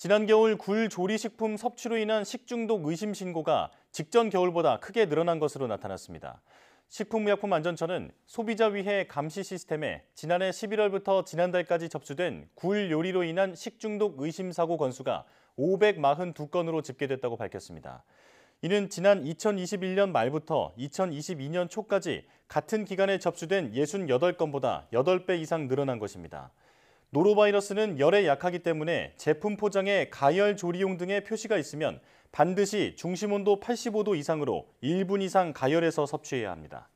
지난 겨울 굴 조리식품 섭취로 인한 식중독 의심 신고가 직전 겨울보다 크게 늘어난 것으로 나타났습니다. 식품의약품안전처는 소비자 위해 감시 시스템에 지난해 11월부터 지난달까지 접수된 굴 요리로 인한 식중독 의심 사고 건수가 542건으로 집계됐다고 밝혔습니다. 이는 지난 2021년 말부터 2022년 초까지 같은 기간에 접수된 68건보다 8배 이상 늘어난 것입니다. 노로바이러스는 열에 약하기 때문에 제품 포장에 가열 조리용 등의 표시가 있으면 반드시 중심온도 85도 이상으로 1분 이상 가열해서 섭취해야 합니다.